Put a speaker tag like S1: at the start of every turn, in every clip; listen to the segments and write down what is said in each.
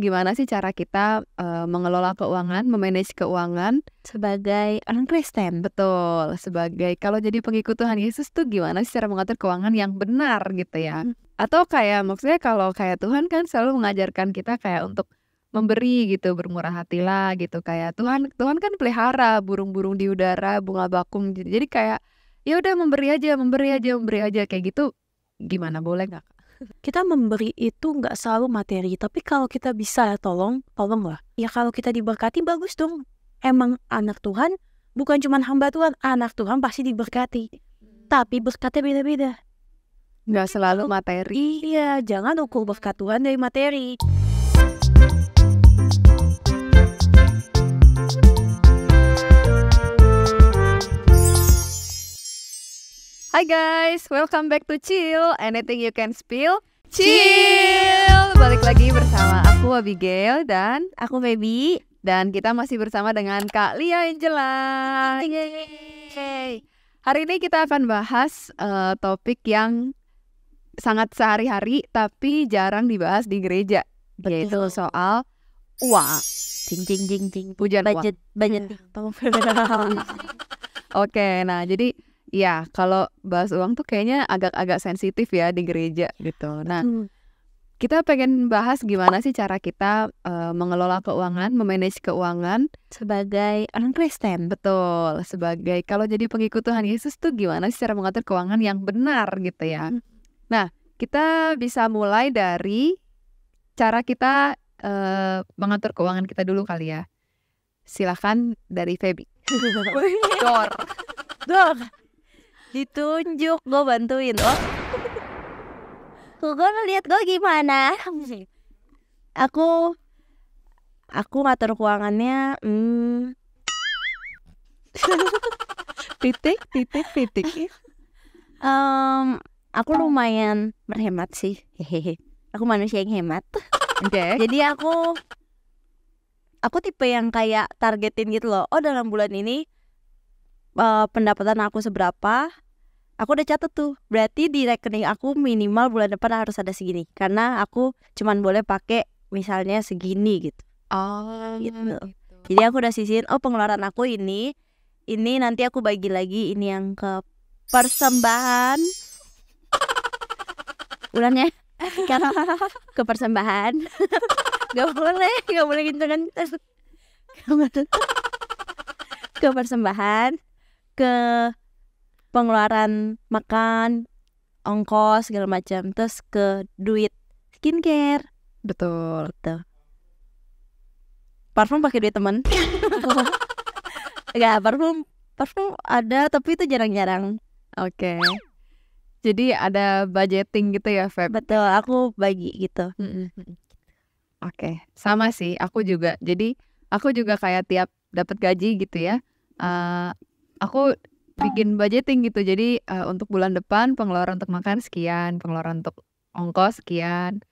S1: gimana sih cara kita uh, mengelola hmm. keuangan, memanage keuangan sebagai orang Kristen. Betul, sebagai kalau jadi pengikut Tuhan Yesus tuh gimana sih cara mengatur keuangan yang benar gitu ya. Hmm. Atau kayak maksudnya kalau kayak Tuhan kan selalu mengajarkan kita kayak untuk memberi gitu, bermurah hatilah gitu kayak Tuhan Tuhan kan pelihara burung-burung di udara, bunga bakung. Jadi kayak ya udah memberi aja, memberi aja, memberi aja kayak gitu.
S2: Gimana boleh nggak? kita memberi itu nggak selalu materi tapi kalau kita bisa tolong tolong lah ya kalau kita diberkati bagus dong emang anak Tuhan bukan cuma hamba Tuhan anak Tuhan pasti diberkati tapi berkatnya beda-beda nggak selalu materi iya jangan ukur berkat Tuhan dari materi
S1: Hi guys, welcome back to Chill. Anything you can spill, Chill. Balik lagi bersama aku Abigail dan aku Baby dan kita masih bersama dengan Kak Lia Angela. Yeay. Hari ini kita akan bahas uh, topik yang sangat sehari-hari tapi jarang dibahas di gereja. Betul. Yaitu soal uang. Cing cing cing cing. Pujian budget,
S3: uang. Budget.
S1: Oke, nah jadi Iya, kalau bahas uang tuh kayaknya agak-agak sensitif ya di gereja gitu. Nah, kita pengen bahas gimana sih cara kita uh, mengelola keuangan, memanage keuangan sebagai orang Kristen. Betul, sebagai kalau jadi pengikut Tuhan Yesus tuh gimana sih cara mengatur keuangan yang benar gitu ya. Hmm. Nah, kita bisa mulai dari cara kita uh, mengatur keuangan kita dulu kali ya. Silahkan dari Feby.
S3: Dor. Dor ditunjuk gue bantuin oh gue lihat gue gimana aku aku ngatur keuangannya hmm, titik titik titik um, aku lumayan berhemat sih hehehe aku manusia yang hemat okay. jadi aku aku tipe yang kayak targetin gitu loh oh dalam bulan ini uh, pendapatan aku seberapa aku udah catat tuh berarti di rekening aku minimal bulan depan harus ada segini karena aku cuman boleh pakai misalnya segini gitu oh gitu. gitu jadi aku udah sisihin oh pengeluaran aku ini ini nanti aku bagi lagi ini yang ke persembahan ulangnya karena ke persembahan nggak boleh nggak boleh gitu kan ke persembahan ke pengeluaran makan, ongkos segala macam, terus ke duit skincare. Betul. Betul. Gitu. Parfum pakai duit teman. Enggak, parfum parfum ada tapi itu jarang-jarang. Oke. Okay. Jadi ada budgeting gitu ya, Feb? Betul, aku bagi gitu. Mm -hmm. Oke, okay.
S1: sama sih. Aku juga. Jadi aku juga kayak tiap dapat gaji gitu ya. Uh, aku bikin budgeting gitu. Jadi uh, untuk bulan depan pengeluaran untuk makan sekian, pengeluaran untuk ongkos sekian,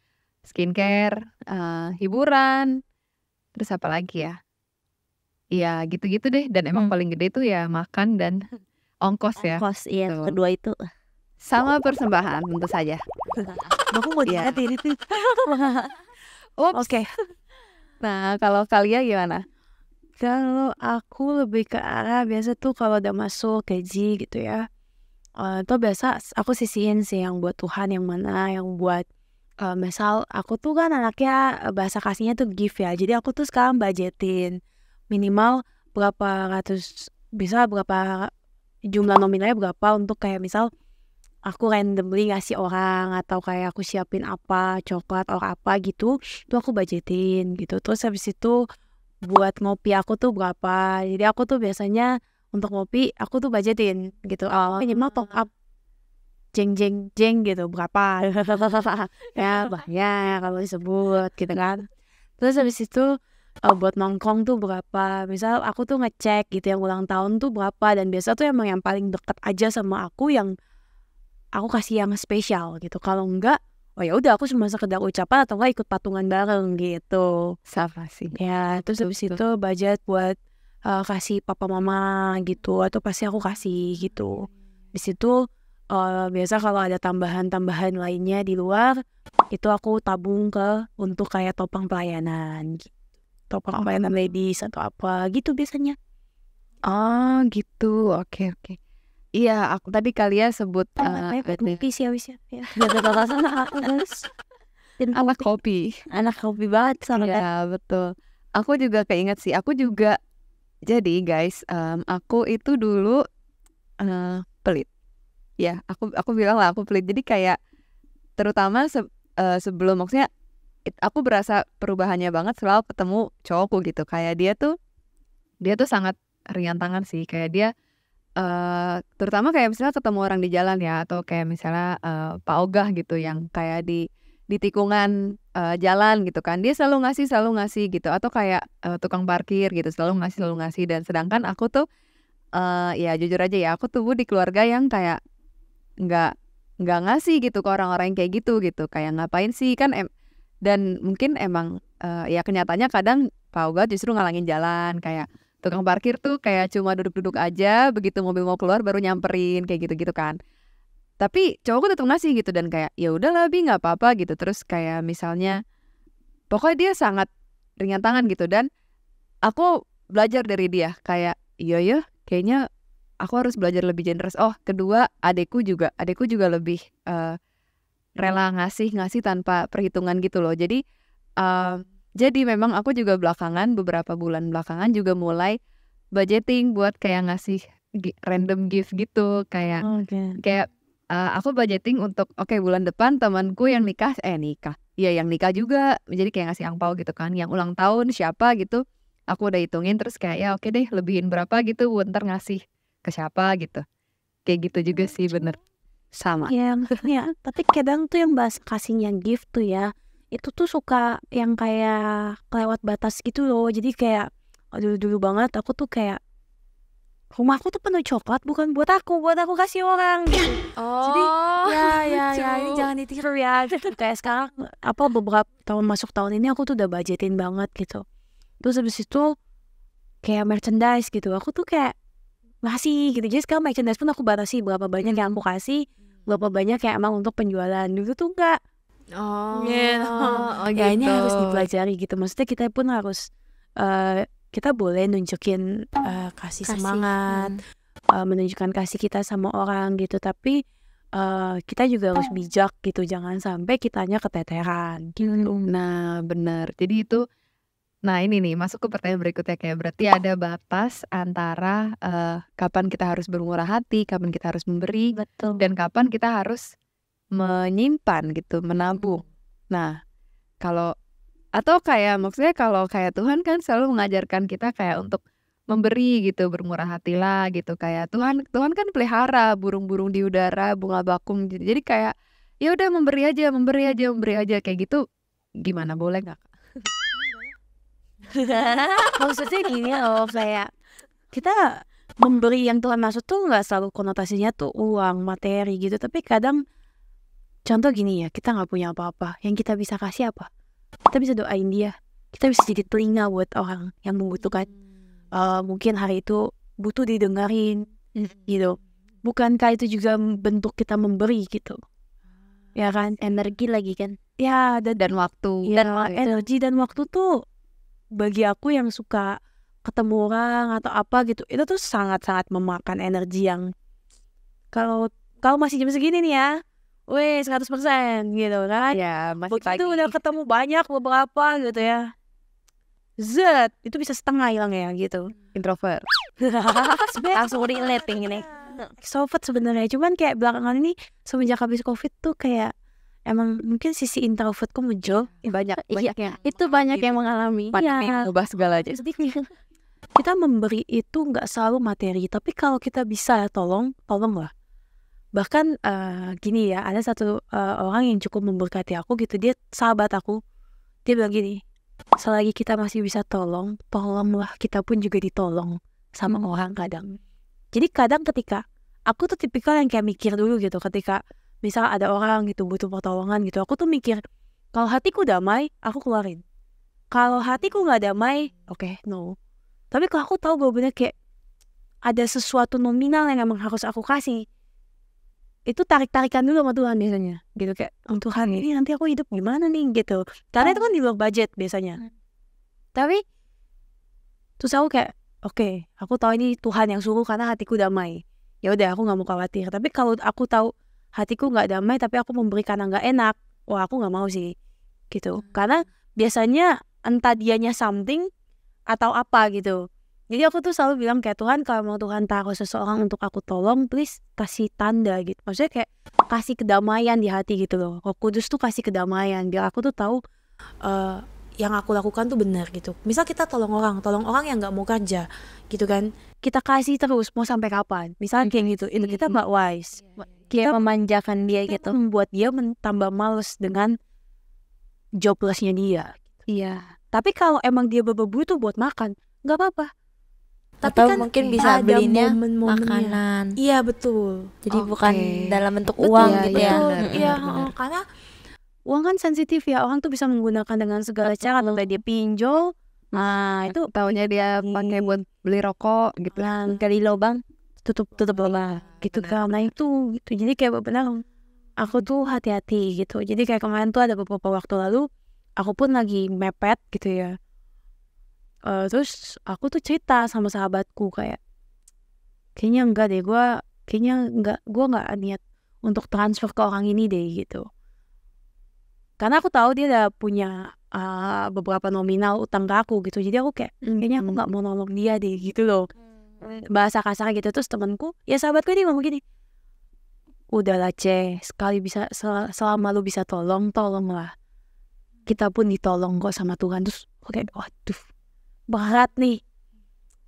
S1: skincare, uh, hiburan, terus apa lagi ya? Iya gitu-gitu deh. Dan emang hmm. paling gede itu ya makan dan ongkos, ya. Ongkos iya tuh. Gitu. kedua itu sama persembahan
S2: tentu saja. Aku mau yeah. ini Oke. Nah, kalau kalian gimana? Kalau aku lebih ke arah biasa tuh kalau udah masuk keji gitu ya. Uh, eh, itu biasa aku sisihin sih yang buat Tuhan yang mana yang buat uh, misal aku tuh kan anaknya eh, bahasa kasihnya tuh gift ya jadi aku tuh sekarang budgetin minimal berapa ratus bisa berapa jumlah nominalnya berapa untuk kayak misal aku randomly ngasih orang atau kayak aku siapin apa coklat atau apa gitu tuh aku budgetin gitu terus habis itu buat ngopi aku tuh berapa jadi aku tuh biasanya untuk ngopi aku tuh budgetin gitu oh, minimal top ah. up jeng jeng jeng gitu berapa ya banyak kalau disebut gitu kan terus habis itu uh, buat nongkrong tuh berapa misal aku tuh ngecek gitu yang ulang tahun tuh berapa dan biasa tuh emang yang paling deket aja sama aku yang aku kasih yang spesial gitu kalau enggak oh ya udah aku cuma sekedar ucapan atau enggak ikut patungan bareng gitu sama sih ya terus habis itu budget buat uh, kasih papa mama gitu atau pasti aku kasih gitu di situ uh, biasa kalau ada tambahan-tambahan lainnya di luar itu aku tabung ke untuk kayak topang pelayanan gitu. topang oh. pelayanan ladies atau apa gitu biasanya oh
S3: gitu oke okay, oke okay. Iya, aku tadi kalian ya sebut eh, kopi sih habis ya. Iya. Anak kopi. Anak kopi banget sama
S1: Iya, betul. Aku juga keinget sih. Aku juga jadi guys, um, aku itu dulu uh, pelit. Ya, aku aku bilang lah aku pelit. Jadi kayak terutama se uh, sebelum maksudnya it, aku berasa perubahannya banget selalu ketemu cowokku gitu. Kayak dia tuh dia tuh sangat ringan tangan sih. Kayak dia Uh, terutama kayak misalnya ketemu orang di jalan ya atau kayak misalnya uh, Pak Ogah gitu yang kayak di di tikungan uh, jalan gitu kan dia selalu ngasih selalu ngasih gitu atau kayak uh, tukang parkir gitu selalu ngasih selalu ngasih dan sedangkan aku tuh uh, ya jujur aja ya aku tumbuh di keluarga yang kayak nggak nggak ngasih gitu ke orang-orang yang kayak gitu gitu kayak ngapain sih kan em dan mungkin emang uh, ya kenyataannya kadang Pak Ogah justru ngalangin jalan kayak tukang parkir tuh kayak cuma duduk-duduk aja begitu mobil mau keluar baru nyamperin kayak gitu-gitu kan tapi cowokku tetap ngasih gitu dan kayak ya udahlah bi nggak apa-apa gitu terus kayak misalnya pokoknya dia sangat ringan tangan gitu dan aku belajar dari dia kayak iya ya kayaknya aku harus belajar lebih generous oh kedua adekku juga adekku juga lebih uh, rela ngasih ngasih tanpa perhitungan gitu loh jadi uh, jadi memang aku juga belakangan beberapa bulan belakangan juga mulai budgeting buat kayak ngasih random gift gitu kayak okay. kayak uh, aku budgeting untuk oke okay, bulan depan temanku yang nikah eh nikah ya yang nikah juga jadi kayak ngasih angpau gitu kan yang ulang tahun siapa gitu aku udah hitungin terus kayak ya oke okay deh lebihin berapa gitu ntar ngasih ke siapa gitu kayak gitu juga sih bener sama ya,
S2: ya tapi kadang tuh yang bahas kasihnya gift tuh ya itu tuh suka yang kayak lewat batas gitu loh jadi kayak dulu dulu banget aku tuh kayak rumahku tuh penuh coklat bukan buat aku buat aku kasih orang gitu oh, jadi ya ya lucu. ya ini jangan ditiru ya gitu. kayak sekarang apa beberapa tahun masuk tahun ini aku tuh udah budgetin banget gitu terus habis itu kayak merchandise gitu aku tuh kayak masih gitu jadi sekarang merchandise pun aku batasi berapa banyak yang aku kasih berapa banyak kayak emang untuk penjualan dulu tuh enggak
S1: Oh, iya, gitu. oh gitu. ya ini harus dipelajari
S2: gitu. Maksudnya kita pun harus uh, kita boleh nunjukin uh, kasih, kasih semangat, hmm. uh, menunjukkan kasih kita sama orang gitu. Tapi uh, kita juga harus bijak gitu. Jangan sampai kitanya keteteran. Gitu. Nah, benar. Jadi itu
S1: Nah ini nih masuk ke pertanyaan berikutnya kayak berarti ada batas antara uh, kapan kita harus bermurah hati, kapan kita harus memberi, Betul. dan kapan kita harus menyimpan gitu, menabung. Hmm. Nah, kalau atau kayak maksudnya kalau kayak Tuhan kan selalu mengajarkan kita kayak hmm. untuk memberi gitu, bermurah hatilah gitu kayak Tuhan Tuhan kan pelihara burung-burung di udara, bunga bakung. Gitu. Jadi kayak ya udah memberi aja, memberi aja, memberi aja kayak gitu. Gimana boleh nggak?
S2: Maksudnya gini loh kayak kita memberi yang Tuhan maksud tuh nggak selalu konotasinya tuh uang materi gitu tapi kadang Contoh gini ya, kita nggak punya apa-apa. Yang kita bisa kasih apa? Kita bisa doain dia. Kita bisa jadi telinga buat orang yang membutuhkan. Uh, mungkin hari itu butuh didengarin, hmm. gitu. Bukankah itu juga bentuk kita memberi gitu? Ya kan? Energi lagi kan? Ya, dan, dan waktu. Ya, dan energi dan waktu tuh bagi aku yang suka ketemu orang atau apa gitu itu tuh sangat-sangat memakan energi yang kalau kalau masih jam segini nih ya Wih, 100% gitu kan. Ya, masih Begitu pagi. udah ketemu banyak beberapa gitu ya. Zet, itu bisa setengah hilang ya gitu. Introvert. Langsung relate ini. Extrovert sebenarnya, cuman kayak belakangan ini semenjak habis Covid tuh kayak emang mungkin sisi introvertku muncul iya, banyak iya, banyak yang itu banyak yang mengalami ya. ubah iya. segala aja kita memberi itu nggak selalu materi tapi kalau kita bisa tolong tolong lah bahkan uh, gini ya ada satu uh, orang yang cukup memberkati aku gitu dia sahabat aku dia bilang gini selagi kita masih bisa tolong tolonglah kita pun juga ditolong sama orang kadang jadi kadang ketika aku tuh tipikal yang kayak mikir dulu gitu ketika misal ada orang gitu butuh pertolongan gitu aku tuh mikir kalau hatiku damai aku keluarin kalau hatiku nggak damai oke okay, no tapi kalau aku tahu bahwa bener kayak ada sesuatu nominal yang emang harus aku kasih itu tarik-tarikan dulu sama Tuhan biasanya gitu kayak oh Tuhan ini nanti aku hidup gimana nih gitu karena itu kan di luar budget biasanya hmm. tapi terus aku kayak oke okay, aku tahu ini Tuhan yang suruh karena hatiku damai ya udah aku nggak mau khawatir tapi kalau aku tahu hatiku nggak damai tapi aku memberikan nggak enak wah aku nggak mau sih gitu hmm. karena biasanya entah dianya something atau apa gitu jadi aku tuh selalu bilang kayak Tuhan kalau mau Tuhan taruh seseorang untuk aku tolong, please kasih tanda gitu. Maksudnya kayak kasih kedamaian di hati gitu loh. Roh Kudus tuh kasih kedamaian biar aku tuh tahu uh, yang aku lakukan tuh benar gitu. Misal kita tolong orang, tolong orang yang nggak mau kerja gitu kan. Kita kasih terus mau sampai kapan? Misal kayak gitu, itu kita nggak wise. Kita iya, iya. memanjakan dia kita gitu. Membuat dia tambah males dengan joblessnya dia. Iya. Tapi kalau emang dia bebebu tuh buat makan, nggak apa-apa
S3: tapi Atau kan mungkin bisa belinya momen
S2: makanan iya betul jadi okay. bukan dalam bentuk betul, uang ya, gitu ya iya karena uang kan sensitif ya orang tuh bisa menggunakan dengan segala cara kalau dia pinjol nah itu taunya dia pakai buat beli rokok gitu nah, kali lubang tutup tutup bola, ah, gitu kan nah itu gitu jadi kayak benar aku tuh hati-hati gitu jadi kayak kemarin tuh ada beberapa waktu lalu aku pun lagi mepet gitu ya uh, terus aku tuh cerita sama sahabatku kayak kayaknya enggak deh gue kayaknya enggak gue nggak niat untuk transfer ke orang ini deh gitu karena aku tahu dia udah punya uh, beberapa nominal utang ke aku gitu jadi aku kayak kayaknya aku mhm. nggak mau nolong dia deh gitu loh hmm. bahasa kasar gitu terus temanku ya sahabatku ini ngomong gini udahlah C sekali bisa sel selama lu bisa tolong tolonglah kita pun ditolong kok sama Tuhan terus oke okay, waduh berat nih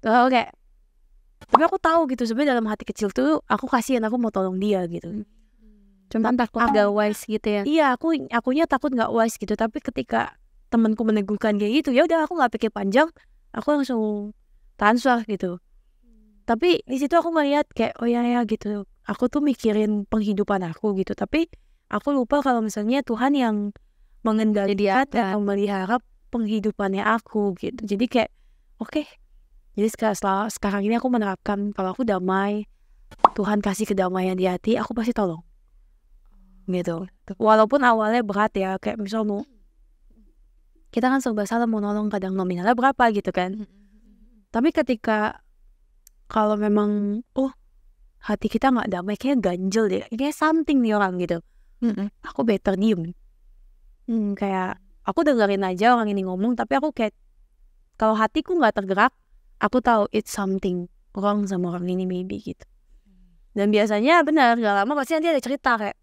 S2: tuh kayak tapi aku tahu gitu sebenarnya dalam hati kecil tuh aku kasihan aku mau tolong dia gitu hmm. cuman takut agak wise gitu ya iya aku akunya takut nggak wise gitu tapi ketika temanku meneguhkan kayak gitu ya udah aku nggak pikir panjang aku langsung tansah gitu tapi di situ aku melihat kayak oh ya ya gitu aku tuh mikirin penghidupan aku gitu tapi aku lupa kalau misalnya Tuhan yang mengendalikan dan memelihara penghidupannya aku gitu jadi kayak oke okay. jadi sekarang sekarang ini aku menerapkan kalau aku damai Tuhan kasih kedamaian di hati aku pasti tolong gitu walaupun awalnya berat ya kayak misalnya kita kan serba salah mau nolong kadang nominalnya berapa gitu kan tapi ketika kalau memang oh hati kita nggak damai kayak ganjel deh kayak something nih orang gitu aku better diem hmm, kayak aku dengerin aja orang ini ngomong tapi aku kayak kalau hatiku nggak tergerak aku tahu it's something wrong sama orang ini maybe gitu dan biasanya benar gak lama pasti nanti ada cerita kayak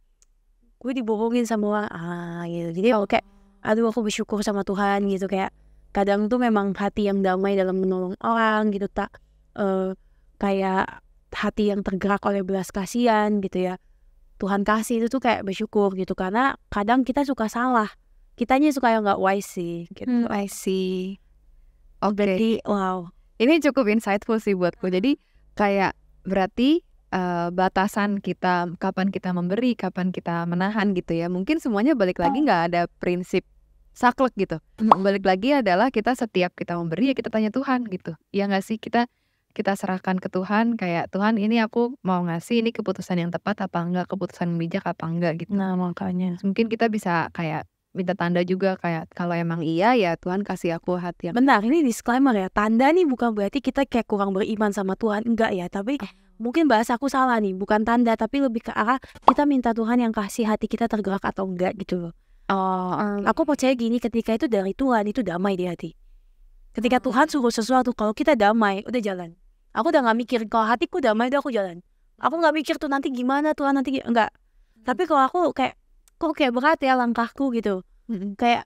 S2: gue dibohongin sama orang ah gitu jadi aku kayak aduh aku bersyukur sama Tuhan gitu kayak kadang tuh memang hati yang damai dalam menolong orang gitu tak uh, kayak hati yang tergerak oleh belas kasihan gitu ya Tuhan kasih itu tuh kayak bersyukur gitu karena kadang kita suka salah kitanya suka yang nggak wise sih gitu hmm, I see oke okay. berarti wow ini cukup insightful sih buatku hmm. jadi kayak
S1: berarti uh, batasan kita kapan kita memberi kapan kita menahan gitu ya mungkin semuanya balik lagi oh. nggak ada prinsip saklek gitu hmm. balik lagi adalah kita setiap kita memberi ya kita tanya Tuhan gitu ya nggak sih kita kita serahkan ke Tuhan kayak Tuhan ini aku mau ngasih ini keputusan yang tepat apa enggak keputusan bijak apa enggak gitu nah makanya
S2: mungkin kita bisa kayak minta tanda juga kayak kalau emang iya ya Tuhan kasih aku hati yang benar ini disclaimer ya tanda nih bukan berarti kita kayak kurang beriman sama Tuhan enggak ya tapi eh. mungkin bahasa aku salah nih bukan tanda tapi lebih ke arah kita minta Tuhan yang kasih hati kita tergerak atau enggak gitu loh oh um. aku percaya gini ketika itu dari Tuhan itu damai di hati ketika oh. Tuhan suruh sesuatu kalau kita damai udah jalan aku udah nggak mikir kalau hatiku damai udah aku jalan aku nggak mikir tuh nanti gimana Tuhan nanti enggak hmm. tapi kalau aku kayak kok kayak berat ya langkahku gitu mm-hmm. kayak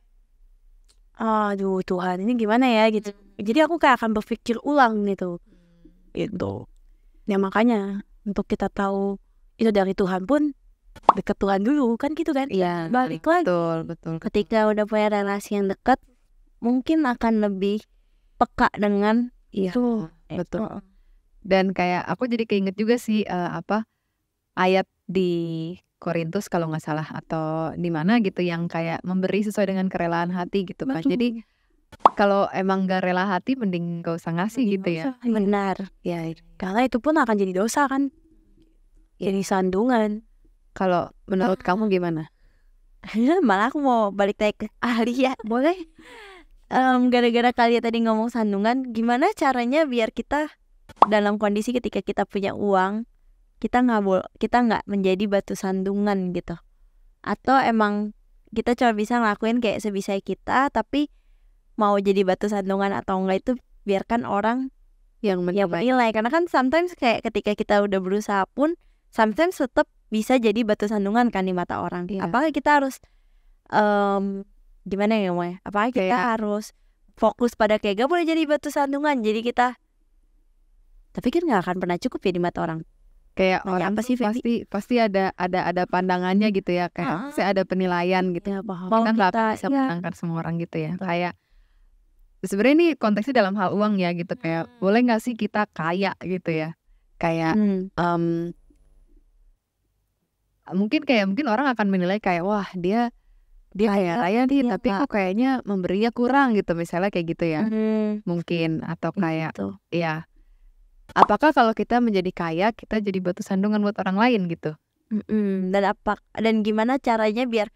S2: aduh Tuhan ini gimana ya gitu mm. jadi aku kayak akan berpikir ulang gitu itu ya makanya untuk kita tahu itu dari Tuhan pun deket Tuhan dulu kan gitu kan iya balik lagi betul, betul, betul. ketika udah punya relasi yang dekat mungkin akan
S3: lebih peka dengan iya itu. Eh, betul dan kayak aku jadi
S1: keinget juga sih uh, apa ayat di Korintus kalau nggak salah atau di mana gitu yang kayak memberi sesuai dengan kerelaan hati gitu kan. Jadi kalau emang gak rela hati mending gak usah ngasih mending gitu ya. Iya. Benar. Ya, ya, karena itu pun akan
S2: jadi dosa kan. Iya. Jadi sandungan. Kalau menurut ah. kamu gimana? Malah aku mau balik naik ke ahli ya. Boleh. Um, gara-gara
S3: kalian tadi ngomong sandungan, gimana caranya biar kita dalam kondisi ketika kita punya uang kita nggak boleh kita nggak menjadi batu sandungan gitu atau emang kita cuma bisa ngelakuin kayak sebisa kita tapi mau jadi batu sandungan atau enggak itu biarkan orang yang menilai. karena kan sometimes kayak ketika kita udah berusaha pun sometimes tetap bisa jadi batu sandungan kan di mata orang yeah. apakah kita harus um, gimana ya mau apakah kita kayak... harus fokus pada kayak gak boleh jadi batu sandungan jadi kita tapi kan nggak akan pernah cukup ya di
S1: mata orang kayak nah, orang apa sih pasti pasti ada ada ada pandangannya gitu ya kayak ah. saya ada penilaian gitu ya, paham. kita nggak bisa ya. semua orang gitu ya Betul. kayak sebenarnya ini konteksnya dalam hal uang ya gitu kayak hmm. boleh nggak sih kita kaya gitu ya kayak hmm. um, mungkin kayak mungkin orang akan menilai kayak wah dia dia kaya raya nih iya, tapi kok kayaknya memberinya kurang gitu misalnya kayak gitu ya hmm. mungkin atau iya, kayak gitu. ya Apakah kalau kita menjadi
S3: kaya kita jadi batu sandungan buat orang lain gitu? Mm-mm. Dan apa dan gimana caranya biar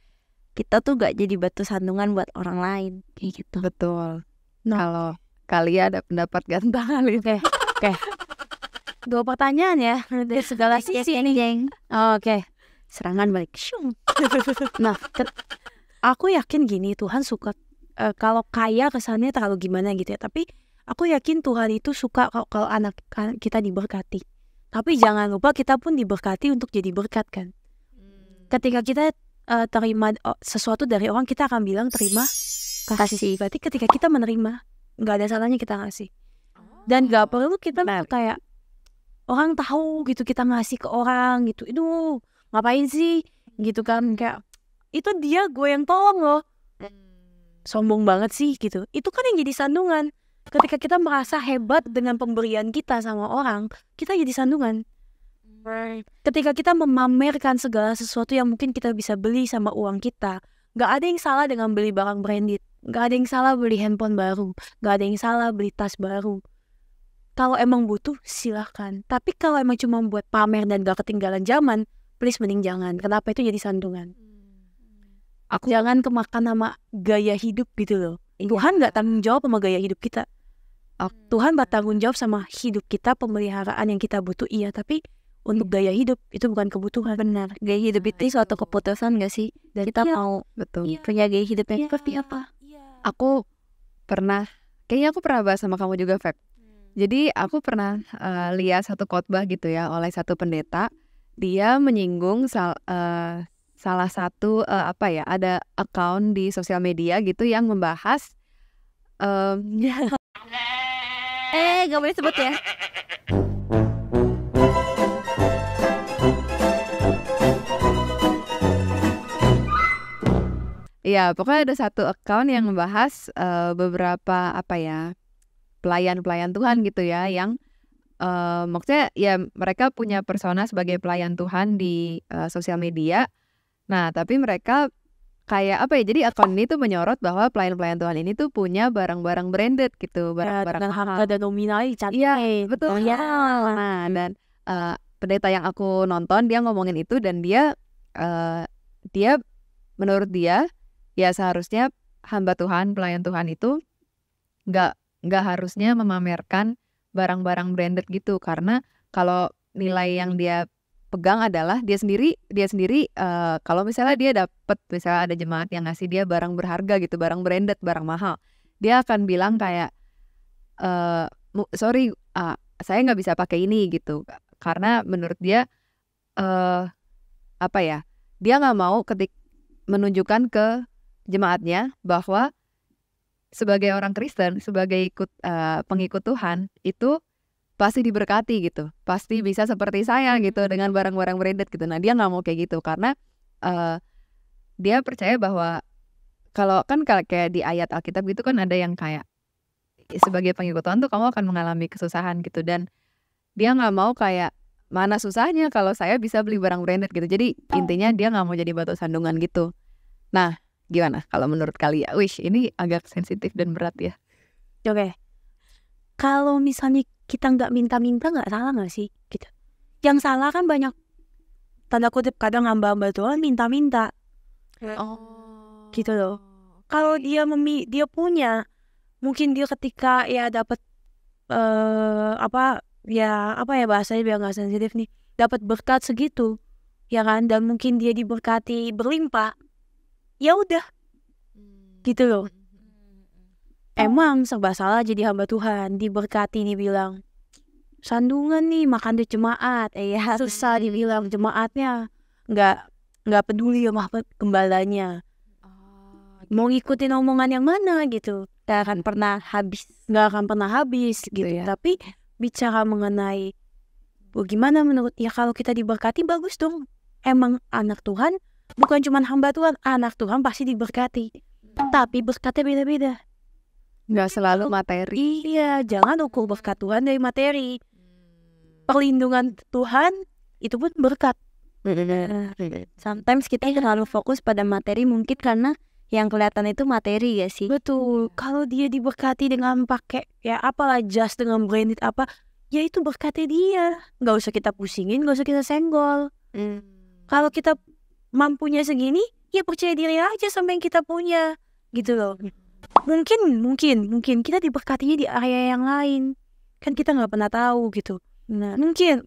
S3: kita tuh gak jadi batu sandungan buat orang lain kayak gitu. Betul. No. Nah. Kalau kalian ada pendapat ganteng kali Oke. Okay. okay.
S2: Dua pertanyaan ya dari segala sisi ini. Oh, Oke. Okay. Serangan balik. nah, aku yakin gini Tuhan suka uh, kalau kaya kesannya terlalu gimana gitu ya, tapi Aku yakin Tuhan itu suka kalau, kalau anak, kita diberkati. Tapi jangan lupa kita pun diberkati untuk jadi berkat kan. Hmm. Ketika kita uh, terima sesuatu dari orang kita akan bilang terima kasih. Berarti ketika kita menerima nggak ada salahnya kita ngasih. Dan oh. nggak perlu kita Benar. kayak orang tahu gitu kita ngasih ke orang gitu. Itu ngapain sih gitu kan kayak itu dia gue yang tolong loh hmm. sombong banget sih gitu itu kan yang jadi sandungan ketika kita merasa hebat dengan pemberian kita sama orang, kita jadi sandungan. Ketika kita memamerkan segala sesuatu yang mungkin kita bisa beli sama uang kita, gak ada yang salah dengan beli barang branded, gak ada yang salah beli handphone baru, gak ada yang salah beli tas baru. Kalau emang butuh, silahkan. Tapi kalau emang cuma buat pamer dan gak ketinggalan zaman, please mending jangan. Kenapa itu jadi sandungan? Hmm. Aku jangan kemakan sama gaya hidup gitu loh Iya. Tuhan nggak tanggung jawab sama gaya hidup kita oh, Tuhan bertanggung jawab sama hidup kita pemeliharaan yang kita butuh iya tapi untuk iya. gaya hidup itu bukan kebutuhan benar gaya hidup itu, nah, itu suatu keputusan nggak sih dan kita iya, mau betul iya, punya gaya hidup yang iya, seperti apa iya. aku pernah
S1: kayaknya aku pernah bahas sama kamu juga Feb hmm. jadi aku pernah uh, lihat satu khotbah gitu ya oleh satu pendeta dia menyinggung sal, uh, salah satu uh, apa ya ada account di sosial media gitu yang membahas um,
S3: eh gak boleh sebut ya
S1: ya pokoknya ada satu account yang membahas uh, beberapa apa ya pelayan-pelayan Tuhan gitu ya, yang uh, maksudnya ya mereka punya persona sebagai pelayan Tuhan di uh, sosial media, Nah, tapi mereka kayak apa ya? Jadi akun ini tuh menyorot bahwa pelayan-pelayan Tuhan ini tuh punya barang-barang branded gitu, iya, barang-barang ya, harga dan nominalnya cantik. Gitu. Iya, betul. Oh, ya. Nah, dan uh, pendeta yang aku nonton dia ngomongin itu dan dia uh, dia menurut dia ya seharusnya hamba Tuhan, pelayan Tuhan itu nggak nggak harusnya memamerkan barang-barang branded gitu karena kalau nilai yang dia pegang adalah dia sendiri dia sendiri uh, kalau misalnya dia dapat misalnya ada jemaat yang ngasih dia barang berharga gitu barang branded barang mahal dia akan bilang kayak uh, sorry uh, saya nggak bisa pakai ini gitu karena menurut dia uh, apa ya dia nggak mau ketik menunjukkan ke jemaatnya bahwa sebagai orang Kristen sebagai ikut uh, pengikut Tuhan itu pasti diberkati gitu pasti hmm. bisa seperti saya gitu dengan barang-barang branded gitu nah dia nggak mau kayak gitu karena uh, dia percaya bahwa kalau kan kayak di ayat Alkitab gitu kan ada yang kayak sebagai pengikut Tuhan tuh kamu akan mengalami kesusahan gitu dan dia nggak mau kayak mana susahnya kalau saya bisa beli barang branded gitu jadi intinya dia nggak mau jadi batu sandungan gitu nah gimana kalau menurut kalian wish ini agak sensitif dan berat ya
S2: oke okay. kalau misalnya kita nggak minta-minta nggak salah nggak sih gitu yang salah kan banyak tanda kutip kadang hamba-hamba Tuhan minta-minta oh gitu loh kalau dia memi dia punya mungkin dia ketika ya dapat uh, eh, apa ya apa ya bahasanya biar nggak sensitif nih dapat berkat segitu ya kan dan mungkin dia diberkati berlimpah ya udah hmm. gitu loh Emang serba salah jadi hamba Tuhan, diberkati dibilang. Sandungan nih makan di jemaat, eh ya susah dibilang jemaatnya nggak nggak peduli sama gembalanya. Oh, Mau gitu. ngikutin omongan yang mana gitu, nggak akan pernah habis, nggak akan pernah habis gitu. gitu. Ya. Tapi bicara mengenai bagaimana oh, menurut ya kalau kita diberkati bagus dong emang anak Tuhan bukan cuma hamba Tuhan anak Tuhan pasti diberkati hmm. tapi berkatnya beda-beda nggak selalu materi iya jangan ukur berkat Tuhan dari materi hmm. perlindungan Tuhan itu pun berkat nah, sometimes kita eh. terlalu fokus pada materi mungkin karena yang kelihatan itu materi ya sih betul iya. kalau dia diberkati dengan pakai ya apalah jas dengan branded apa ya itu berkatnya dia nggak usah kita pusingin nggak usah kita senggol mm. kalau kita mampunya segini ya percaya diri aja sama yang kita punya gitu loh mungkin mungkin mungkin kita diberkatinya di area yang lain kan kita nggak pernah tahu gitu nah mungkin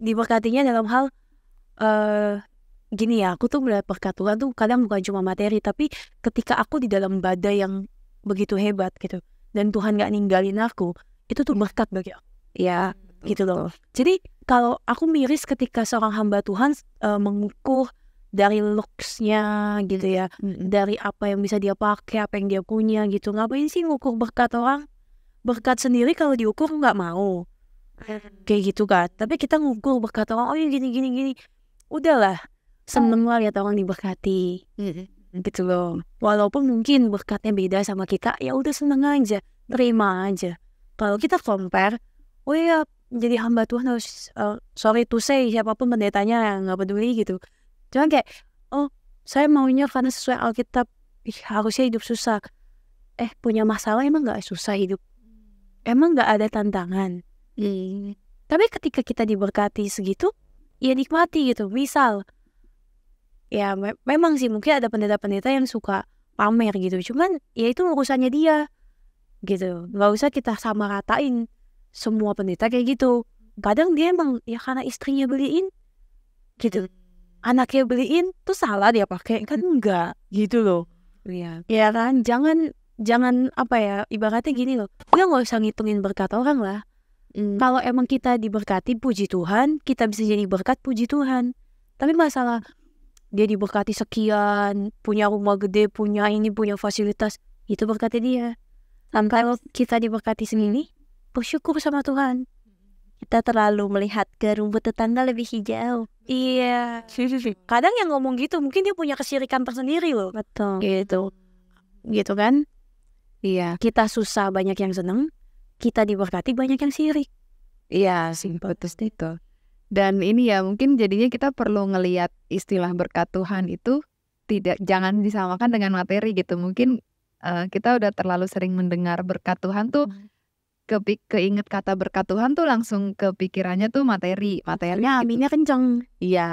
S2: diberkatinya dalam hal uh, gini ya aku tuh melihat berkat Tuhan tuh kadang bukan cuma materi tapi ketika aku di dalam badai yang begitu hebat gitu dan Tuhan nggak ninggalin aku itu tuh berkat bagi aku ya hmm, gitu loh jadi kalau aku miris ketika seorang hamba Tuhan uh, eh, mengukuh dari looksnya gitu ya dari apa yang bisa dia pakai apa yang dia punya gitu ngapain sih ngukur berkat orang berkat sendiri kalau diukur nggak mau kayak gitu kan tapi kita ngukur berkat orang oh ya gini gini gini udahlah seneng oh. lah lihat orang diberkati gitu loh walaupun mungkin berkatnya beda sama kita ya udah seneng aja terima aja kalau kita compare oh ya jadi hamba Tuhan harus uh, sorry to say siapapun pendetanya nggak peduli gitu cuman kayak oh saya maunya karena sesuai Alkitab Ih, harusnya hidup susah eh punya masalah emang gak susah hidup emang gak ada tantangan hmm. tapi ketika kita diberkati segitu ya nikmati gitu misal ya me memang sih mungkin ada pendeta-pendeta yang suka pamer gitu cuman ya itu urusannya dia gitu Gak usah kita sama ratain semua pendeta kayak gitu kadang dia emang ya karena istrinya beliin gitu hmm anaknya beliin tuh salah dia pakai kan enggak gitu loh iya ya kan jangan jangan apa ya ibaratnya gini loh gue nggak usah ngitungin berkat orang lah mm. kalau emang kita diberkati puji Tuhan kita bisa jadi berkat puji Tuhan tapi masalah dia diberkati sekian punya rumah gede punya ini punya fasilitas itu berkatnya dia sampai kalau kita diberkati segini bersyukur sama Tuhan kita terlalu melihat ke rumput tetangga lebih hijau. Iya. Kadang yang ngomong gitu mungkin dia punya kesirikan tersendiri loh. Betul. Gitu. Gitu kan? Iya. Kita susah banyak yang seneng, kita diberkati banyak yang sirik. Iya, simpel terus itu.
S1: Dan ini ya mungkin jadinya kita perlu ngelihat istilah berkat Tuhan itu tidak jangan disamakan dengan materi gitu. Mungkin uh, kita udah terlalu sering mendengar berkat Tuhan tuh hmm ke keinget kata berkat Tuhan tuh langsung kepikirannya tuh materi materinya ya, gitu. kenceng iya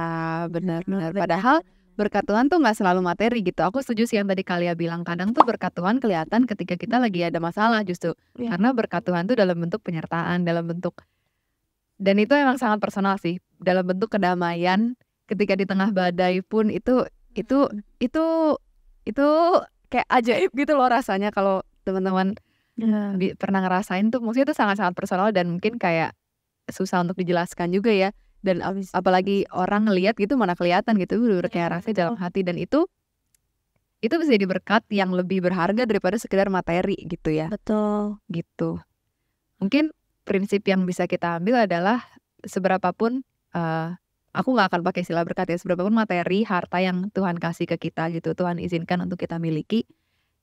S1: benar-benar padahal berkat Tuhan tuh nggak selalu materi gitu aku setuju sih yang tadi kalian bilang kadang tuh berkat Tuhan kelihatan ketika kita lagi ada masalah justru ya. karena berkat Tuhan tuh dalam bentuk penyertaan dalam bentuk dan itu emang sangat personal sih dalam bentuk kedamaian ketika di tengah badai pun itu itu itu hmm. itu, itu kayak ajaib gitu loh rasanya kalau teman-teman Nah. pernah ngerasain tuh maksudnya itu sangat-sangat personal dan mungkin kayak susah untuk dijelaskan juga ya dan Abis. Iya apalagi orang ngelihat gitu mana kelihatan gitu udah kayak iya, rasa dalam hati dan itu itu bisa jadi berkat yang lebih berharga daripada sekedar materi gitu ya betul gitu mungkin prinsip yang bisa kita ambil adalah seberapapun uh, aku nggak akan pakai istilah berkat ya seberapapun materi harta yang Tuhan kasih ke kita gitu Tuhan izinkan untuk kita miliki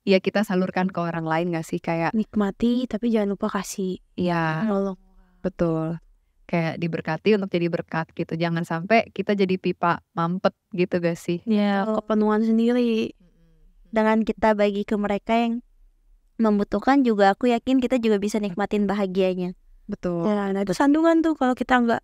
S1: ya kita salurkan ke orang lain nggak sih kayak nikmati
S2: tapi jangan lupa kasih
S1: ya nolong betul kayak diberkati untuk jadi berkat gitu jangan sampai kita jadi pipa mampet gitu gak sih ya kepenuhan
S3: sendiri dengan kita bagi ke mereka yang membutuhkan juga aku yakin
S2: kita juga bisa nikmatin bahagianya betul ya, nah itu sandungan tuh kalau kita nggak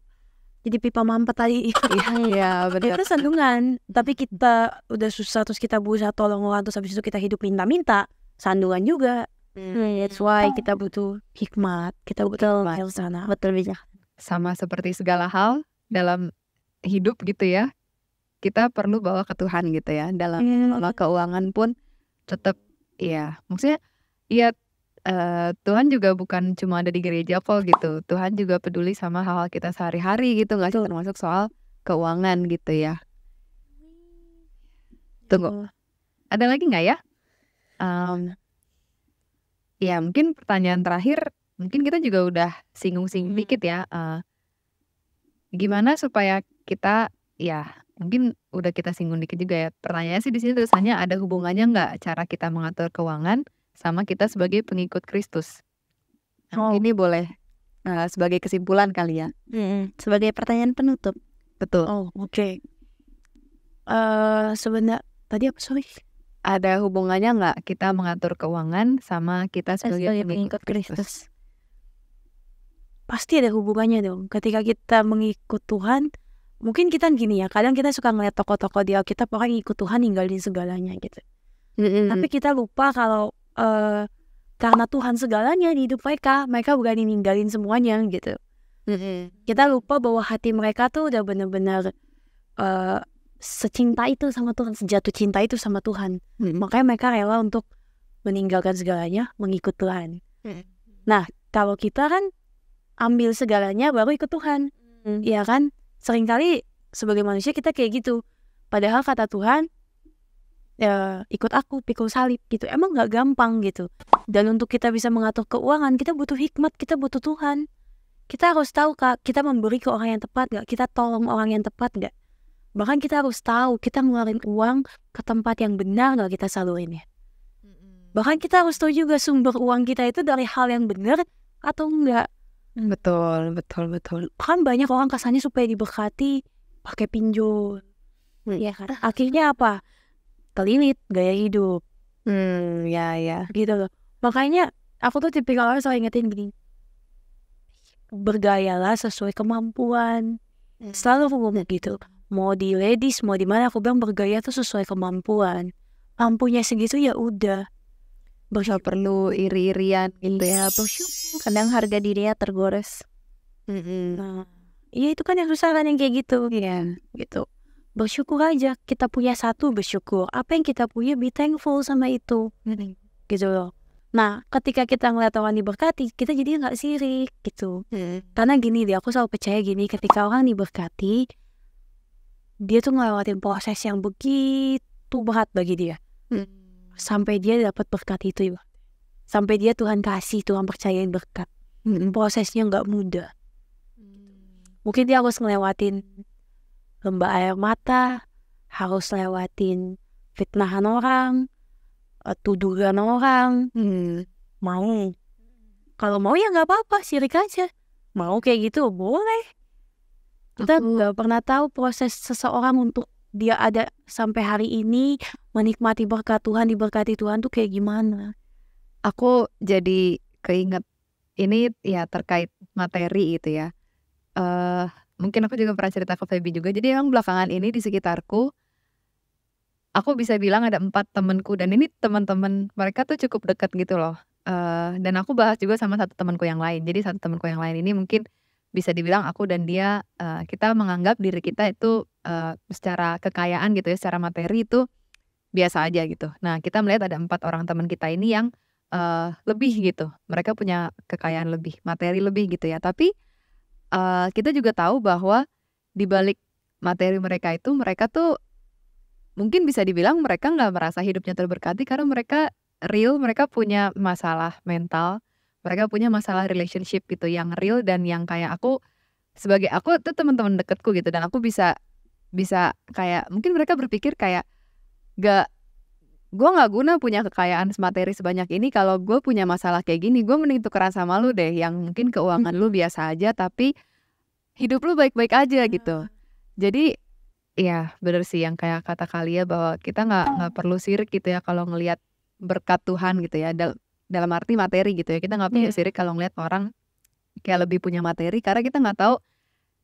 S2: jadi pipa mampet tadi iya benar iya, itu sandungan tapi kita udah susah terus kita berusaha tolong orang terus habis itu kita hidup minta-minta sandungan juga hmm. hmm that's why oh. kita butuh hikmat kita butuh hikmat sana betul bijak sama seperti segala hal
S1: dalam hidup gitu ya kita perlu bawa ke Tuhan gitu ya dalam hmm. keuangan pun tetap Iya. maksudnya ya uh, Tuhan juga bukan cuma ada di gereja kok gitu. Tuhan juga peduli sama hal-hal kita sehari-hari gitu nggak sih? Termasuk soal keuangan gitu ya. Tunggu. Iya. Ada lagi nggak ya? um, ya mungkin pertanyaan terakhir, mungkin kita juga udah singgung-singgung hmm. dikit ya, uh, gimana supaya kita ya mungkin udah kita singgung dikit juga ya. Pertanyaannya sih di sini tulisannya ada hubungannya nggak cara kita mengatur keuangan sama kita sebagai pengikut Kristus. Nah, oh. Ini boleh uh, sebagai kesimpulan kali ya. Mm-hmm. Sebagai pertanyaan penutup. Betul. Oh oke. Okay. Uh, eh, sebenarnya tadi apa sorry? Ada hubungannya nggak kita mengatur keuangan sama kita eh, sebagai, sebagai pengikut
S3: Kristus?
S2: Pasti ada hubungannya dong. Ketika kita mengikut Tuhan, mungkin kita gini ya kadang kita suka ngeliat toko-toko di Alkitab pokoknya ikut Tuhan ninggalin segalanya gitu mm-hmm. tapi kita lupa kalau uh, karena Tuhan segalanya di hidup mereka, mereka bukan ninggalin semuanya gitu. Kita lupa bahwa hati mereka tuh udah benar-benar uh, eh, secinta itu sama Tuhan, sejatuh cinta itu sama Tuhan. Makanya mereka rela untuk meninggalkan segalanya, mengikut Tuhan. Nah, kalau kita kan ambil segalanya baru ikut Tuhan, mm-hmm. ya kan? Seringkali sebagai manusia kita kayak gitu. Padahal kata Tuhan, ya, ikut aku pikul salib gitu emang nggak gampang gitu dan untuk kita bisa mengatur keuangan kita butuh hikmat kita butuh Tuhan kita harus tahu kak kita memberi ke orang yang tepat nggak kita tolong orang yang tepat nggak bahkan kita harus tahu kita ngeluarin uang ke tempat yang benar nggak kita salurin ya bahkan kita harus tahu juga sumber uang kita itu dari hal yang benar atau enggak betul betul betul kan banyak orang kasarnya supaya diberkati pakai pinjol hmm. ya kan akhirnya apa kelilit gaya hidup hmm ya ya gitu loh makanya aku tuh tipikal orang selalu ingetin gini bergayalah sesuai kemampuan hmm. selalu aku ngomong gitu mau di ladies mau di mana aku bilang bergaya tuh sesuai kemampuan mampunya segitu ya udah Bersyukur. perlu iri-irian gitu ya bersyukur kadang harga dirinya tergores
S3: mm -hmm. nah,
S2: iya itu kan yang susah kan yang kayak gitu iya yeah. gitu bersyukur aja kita punya satu bersyukur apa yang kita punya be thankful sama itu gitu loh nah ketika kita ngeliat orang diberkati kita jadi nggak sirik gitu hmm. karena gini deh aku selalu percaya gini ketika orang diberkati dia tuh ngelewatin proses yang begitu berat bagi dia
S3: hmm.
S2: sampai dia dapat berkat itu ya sampai dia Tuhan kasih Tuhan percayain berkat hmm. prosesnya nggak mudah hmm. mungkin dia harus ngelewatin hmm lembah air mata, harus lewatin fitnahan orang, eh, tuduhan orang. Hmm, mau. Kalau mau ya nggak apa-apa, sirik aja. Mau kayak gitu boleh. Kita nggak pernah tahu proses seseorang untuk dia ada sampai hari ini menikmati berkat Tuhan, diberkati Tuhan tuh kayak gimana.
S1: Aku jadi keinget ini ya terkait materi itu ya. uh, mungkin aku juga pernah cerita ke Feby juga. Jadi emang belakangan ini di sekitarku aku bisa bilang ada empat temanku dan ini teman-teman mereka tuh cukup dekat gitu loh. Uh, dan aku bahas juga sama satu temanku yang lain. Jadi satu temanku yang lain ini mungkin bisa dibilang aku dan dia uh, kita menganggap diri kita itu uh, secara kekayaan gitu ya, secara materi itu biasa aja gitu. Nah kita melihat ada empat orang teman kita ini yang uh, lebih gitu. Mereka punya kekayaan lebih, materi lebih gitu ya. Tapi uh, kita juga tahu bahwa di balik materi mereka itu mereka tuh mungkin bisa dibilang mereka nggak merasa hidupnya terberkati karena mereka real mereka punya masalah mental mereka punya masalah relationship gitu yang real dan yang kayak aku sebagai aku tuh teman-teman deketku gitu dan aku bisa bisa kayak mungkin mereka berpikir kayak gak gue nggak guna punya kekayaan materi sebanyak ini kalau gue punya masalah kayak gini gue mending tukeran sama lu deh yang mungkin keuangan lu biasa aja tapi hidup lu baik-baik aja iya. gitu jadi ya bener sih yang kayak kata kalian bahwa kita nggak nggak perlu sirik gitu ya kalau ngelihat berkat Tuhan gitu ya dal dalam arti materi gitu ya kita nggak perlu iya. sirik kalau ngelihat orang kayak lebih punya materi karena kita nggak tahu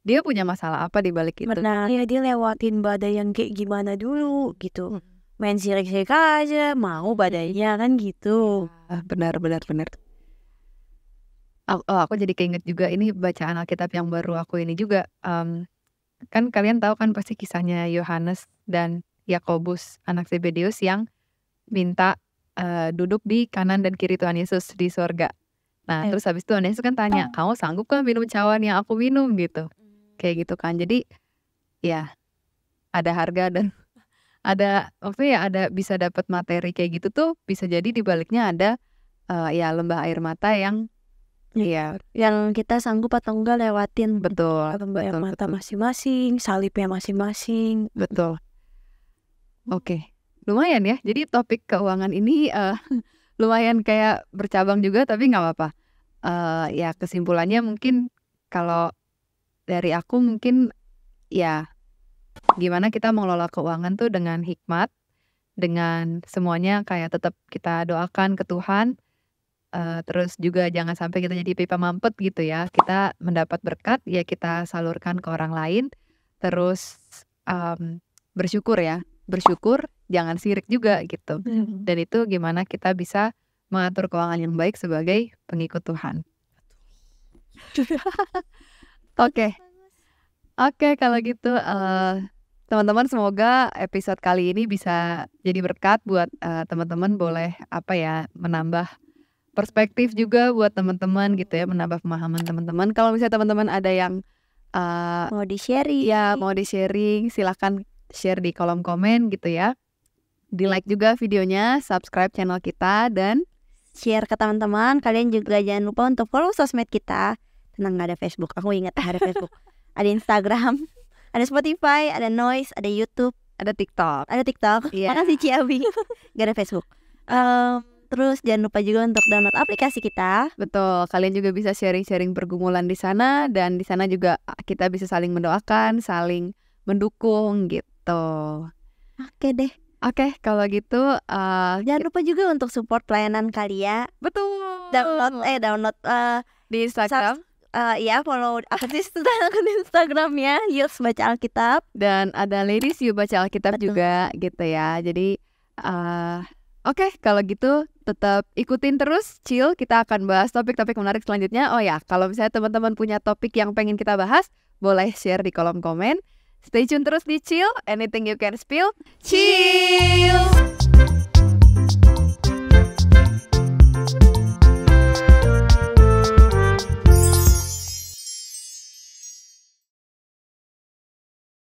S1: dia punya masalah
S2: apa di balik itu. Nah, ya dia lewatin badai yang kayak gimana dulu gitu. Hmm main sirik-sirik aja mau badannya kan gitu iya, benar benar benar
S1: oh, aku jadi keinget juga ini bacaan Alkitab yang baru aku ini juga um, kan kalian tahu kan pasti kisahnya Yohanes dan Yakobus anak Zebedeus yang minta uh, duduk di kanan dan kiri Tuhan Yesus di surga. Nah, Ayo. Iya. terus habis itu Tuhan Yesus kan tanya, "Kamu sanggup kan minum cawan yang aku minum?" gitu. Hmm. Kayak gitu kan. Jadi ya ada harga dan ada waktu ya ada bisa dapat materi kayak gitu tuh bisa jadi di baliknya ada uh, ya lembah air mata yang
S2: iya, iya, yang kita sanggup atau enggak lewatin betul. Lembah air mata masing-masing, salibnya masing-masing. Betul. Oke, okay. lumayan
S1: ya. Jadi topik keuangan ini uh, lumayan kayak bercabang juga, tapi nggak apa-apa. Uh, ya kesimpulannya mungkin kalau dari aku mungkin ya gimana kita mengelola keuangan tuh dengan hikmat, dengan semuanya kayak tetap kita doakan ke Tuhan. Uh, terus juga jangan sampai kita jadi pipa mampet gitu ya. Kita mendapat berkat ya kita salurkan ke orang lain. Terus um, bersyukur ya, bersyukur jangan sirik juga gitu. Hmm. Dan itu gimana kita bisa mengatur keuangan yang baik sebagai pengikut Tuhan. Oke. Oke, okay, kalau gitu uh, teman-teman semoga episode kali ini bisa jadi berkat buat uh, teman-teman boleh apa ya menambah perspektif juga buat teman-teman gitu ya menambah pemahaman teman-teman kalau misalnya teman-teman ada yang uh, mau di sharing ya mau di sharing silahkan share di kolom komen gitu ya di like
S3: juga videonya subscribe channel kita dan share ke teman-teman kalian juga jangan lupa untuk follow sosmed kita tenang nggak ada Facebook aku ingat ada Facebook ada Instagram ada Spotify, ada Noise, ada YouTube, ada TikTok. Ada TikTok. Yeah. Makasih Ciawi. Gak ada Facebook. Um, Terus jangan lupa juga untuk download aplikasi kita. Betul,
S1: kalian juga bisa sharing-sharing pergumulan di sana dan di sana juga kita bisa saling mendoakan, saling mendukung gitu. Oke deh. Oke, kalau
S3: gitu uh,
S1: jangan lupa juga
S3: untuk support pelayanan kalian. Betul. Download eh download uh, di Instagram uh, ya follow Aziz tentang akun Instagramnya Yus Baca Alkitab dan ada Ladies Yus Baca Alkitab Betul. juga gitu ya. Jadi
S1: uh, oke okay, kalau gitu tetap ikutin terus chill. kita akan bahas topik-topik menarik selanjutnya. Oh ya kalau misalnya teman-teman punya topik yang pengen kita bahas boleh share di kolom komen. Stay tune terus di Chill, anything you can spill. Chill.